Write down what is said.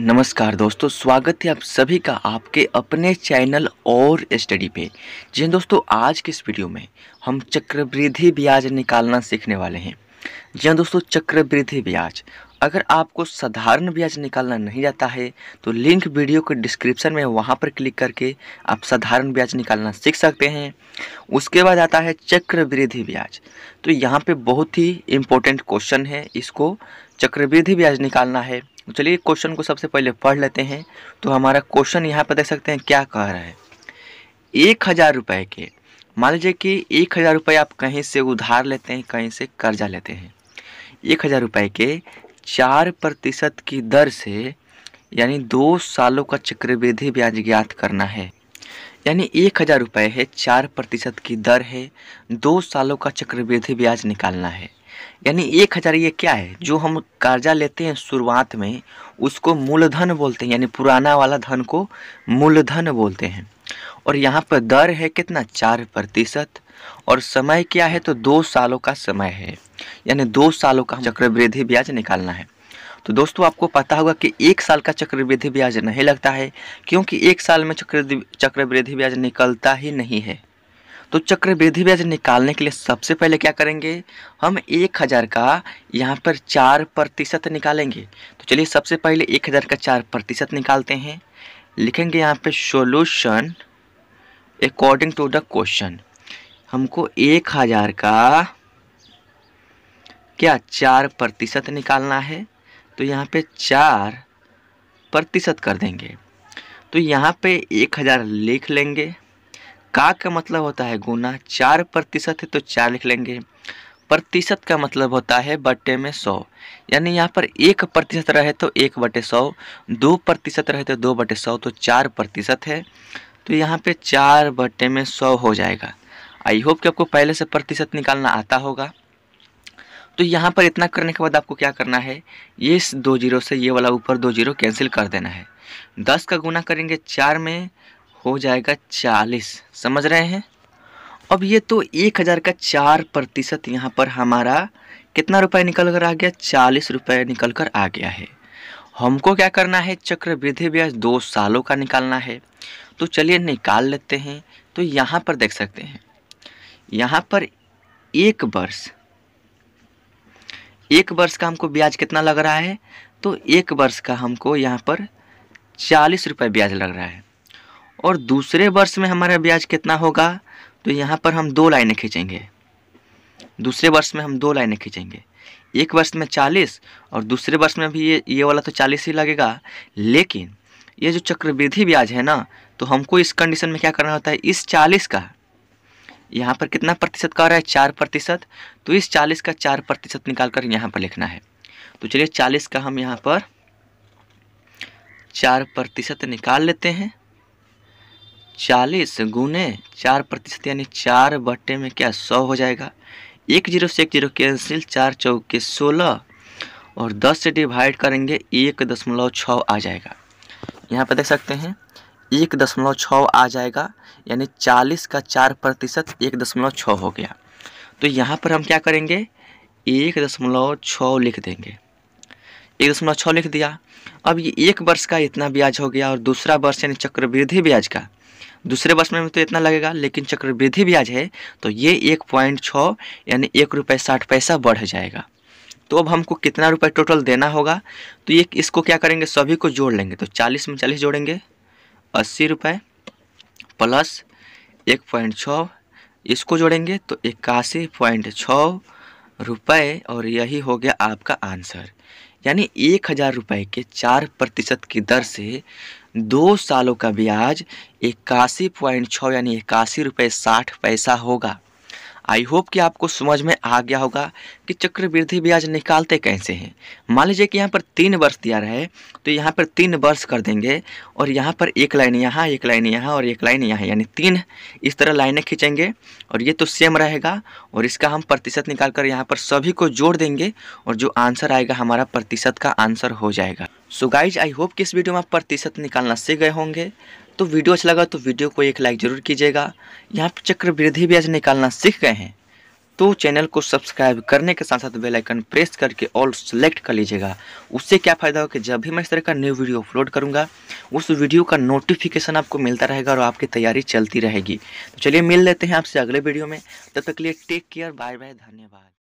नमस्कार दोस्तों स्वागत है आप सभी का आपके अपने चैनल और स्टडी पे जी हाँ दोस्तों आज के इस वीडियो में हम चक्रवृद्धि ब्याज निकालना सीखने वाले हैं जी हाँ दोस्तों चक्रवृद्धि ब्याज अगर आपको साधारण ब्याज निकालना नहीं आता है तो लिंक वीडियो के डिस्क्रिप्शन में वहाँ पर क्लिक करके आप साधारण ब्याज निकालना सीख सकते हैं उसके बाद आता है चक्रवृद्धि ब्याज तो यहाँ पे बहुत ही इम्पोर्टेंट क्वेश्चन है इसको चक्रवृद्धि ब्याज निकालना है तो चलिए क्वेश्चन को सबसे पहले पढ़ लेते हैं तो हमारा क्वेश्चन यहाँ पर देख सकते हैं क्या कह रहा है एक हज़ार रुपये के मान लीजिए कि एक हज़ार रुपये आप कहीं से उधार लेते हैं कहीं से कर्जा लेते हैं एक हज़ार रुपये के चार प्रतिशत की दर से यानी दो सालों का चक्रवृद्धि ब्याज ज्ञात करना है यानी एक हज़ार रुपये है चार प्रतिशत की दर है दो सालों का चक्रवृद्धि ब्याज निकालना है यानी एक हज़ार ये क्या है जो हम कर्जा लेते हैं शुरुआत में उसको मूलधन बोलते हैं यानी पुराना वाला धन को मूलधन बोलते हैं और यहाँ पर दर है कितना चार प्रतिशत और समय क्या है तो दो सालों का समय है यानी दो सालों का चक्रवृद्धि ब्याज निकालना है तो दोस्तों आपको पता होगा कि एक साल का चक्रवृद्धि ब्याज नहीं लगता है क्योंकि एक साल में चक्रवृद्धि चक्रवृद्धि ब्याज निकलता ही नहीं है तो चक्रवृद्धि ब्याज निकालने के लिए सबसे पहले क्या करेंगे हम एक हज़ार का यहाँ पर चार प्रतिशत निकालेंगे तो चलिए सबसे पहले एक हज़ार का चार प्रतिशत निकालते हैं लिखेंगे यहाँ पे solution according to the question हमको एक हज़ार का क्या चार प्रतिशत निकालना है तो यहाँ पे चार प्रतिशत कर देंगे तो यहाँ पे एक हज़ार लिख लेंगे का का मतलब होता है गुना चार प्रतिशत है तो चार लिख लेंगे प्रतिशत का मतलब होता है बटे में सौ यानी यहाँ पर एक प्रतिशत रहे तो एक बटे सौ दो प्रतिशत रहे तो दो बटे सौ तो चार प्रतिशत है तो यहाँ पे चार बटे में सौ हो जाएगा आई होप कि आपको पहले से प्रतिशत निकालना आता होगा तो यहाँ पर इतना करने के बाद आपको क्या करना है ये दो जीरो से ये वाला ऊपर दो जीरो कैंसिल कर देना है दस का गुना करेंगे चार में हो जाएगा चालीस समझ रहे हैं अब ये तो एक हज़ार का चार प्रतिशत यहाँ पर हमारा कितना रुपए निकल कर आ गया चालीस रुपये निकल कर आ गया है हमको क्या करना है चक्रवृद्धि ब्याज दो सालों का निकालना है तो चलिए निकाल लेते हैं तो यहाँ पर देख सकते हैं यहाँ पर एक वर्ष एक वर्ष का हमको ब्याज कितना लग रहा है तो एक वर्ष का हमको यहाँ पर चालीस रुपये ब्याज लग रहा है और दूसरे वर्ष में हमारा ब्याज कितना होगा तो यहाँ पर हम दो लाइनें खींचेंगे दूसरे वर्ष में हम दो लाइनें खींचेंगे एक वर्ष में चालीस और दूसरे वर्ष में भी ये ये वाला तो चालीस ही लगेगा लेकिन ये जो चक्रवृद्धि ब्याज है ना तो हमको इस कंडीशन में क्या करना होता है इस चालीस का यहाँ पर कितना प्रतिशत का रहा है चार प्रतिशत तो इस चालीस का चार प्रतिशत निकाल कर यहाँ पर लिखना है तो चलिए चालीस का हम यहाँ पर चार प्रतिशत निकाल लेते हैं चालीस गुने चार प्रतिशत यानी चार बटे में क्या सौ हो जाएगा एक जीरो से एक जीरो कैंसिल चार चौके सोलह और दस से डिवाइड करेंगे एक दशमलव छः आ जाएगा यहाँ पर देख सकते हैं एक दशमलव छः आ जाएगा यानी चालीस का चार प्रतिशत एक दशमलव छः हो गया तो यहाँ पर हम क्या करेंगे एक दशमलव छः लिख देंगे एक दशमलव छः लिख दिया अब ये एक वर्ष का इतना ब्याज हो गया और दूसरा वर्ष यानी चक्रवृद्धि ब्याज का दूसरे वर्ष में तो इतना लगेगा लेकिन चक्रवृद्धि ब्याज है तो ये एक पॉइंट छः यानी एक रुपये साठ पैसा बढ़ जाएगा तो अब हमको कितना रुपये टोटल देना होगा तो ये इसको क्या करेंगे सभी को जोड़ लेंगे तो चालीस में चालीस जोड़ेंगे अस्सी रुपये प्लस एक पॉइंट छः इसको जोड़ेंगे तो इक्यासी पॉइंट छः रुपये और यही हो गया आपका आंसर यानी एक हज़ार रुपये के चार प्रतिशत की दर से दो सालों का ब्याज इक्यासी पॉइंट छः यानी इक्यासी रुपये साठ पैसा होगा आई होप कि आपको समझ में आ गया होगा कि चक्रवृद्धि ब्याज निकालते कैसे हैं मान लीजिए कि यहाँ पर तीन वर्ष दिया रहे तो यहाँ पर तीन वर्ष कर देंगे और यहाँ पर एक लाइन यहाँ एक लाइन यहाँ और एक लाइन यहाँ यानी तीन इस तरह लाइनें खींचेंगे और ये तो सेम रहेगा और इसका हम प्रतिशत निकाल कर यहाँ पर सभी को जोड़ देंगे और जो आंसर आएगा हमारा प्रतिशत का आंसर हो जाएगा सो गाइज आई होप कि इस वीडियो में आप प्रतिशत निकालना सीख गए होंगे तो वीडियो अच्छा लगा तो वीडियो को एक लाइक ज़रूर कीजिएगा यहाँ पर चक्रवृद्धि ब्याज निकालना सीख गए हैं तो चैनल को सब्सक्राइब करने के साथ साथ बेल आइकन प्रेस करके ऑल सेलेक्ट कर लीजिएगा उससे क्या फ़ायदा होगा कि जब भी मैं इस तरह का न्यू वीडियो अपलोड करूँगा उस वीडियो का नोटिफिकेशन आपको मिलता रहेगा और आपकी तैयारी चलती रहेगी तो चलिए मिल लेते हैं आपसे अगले वीडियो में तब तक के लिए टेक केयर बाय बाय धन्यवाद